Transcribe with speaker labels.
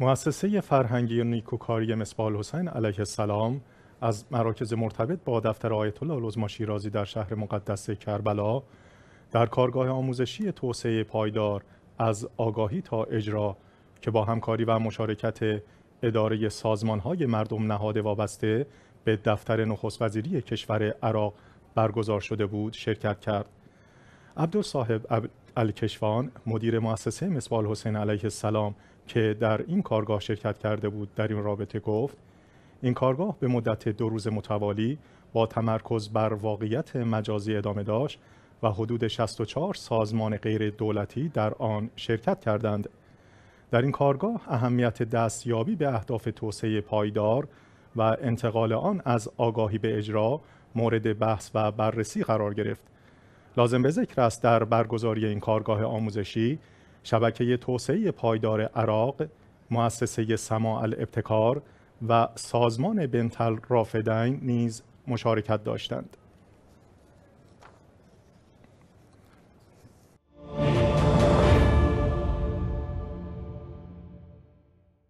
Speaker 1: مؤسسه فرهنگی نیکوکاری مصباح حسین علیه السلام از مراکز مرتبط با دفتر آیت الله العظما شیرازی در شهر مقدس کربلا در کارگاه آموزشی توسعه پایدار از آگاهی تا اجرا که با همکاری و مشارکت اداره سازمان های مردم نهاد وابسته به دفتر نخست وزیری کشور عراق برگزار شده بود شرکت کرد عبدالصاحب الکشوان مدیر مؤسسه مسبال حسین علیه السلام که در این کارگاه شرکت کرده بود در این رابطه گفت این کارگاه به مدت دو روز متوالی با تمرکز بر واقعیت مجازی ادامه داشت و حدود 64 سازمان غیر دولتی در آن شرکت کردند. در این کارگاه اهمیت دستیابی به اهداف توسعه پایدار و انتقال آن از آگاهی به اجرا مورد بحث و بررسی قرار گرفت. لازم به ذکر است در برگزاری این کارگاه آموزشی شبکه توسعه پایدار عراق، مؤسسه سماع الابتکار و سازمان بنتل رافدین نیز مشارکت داشتند.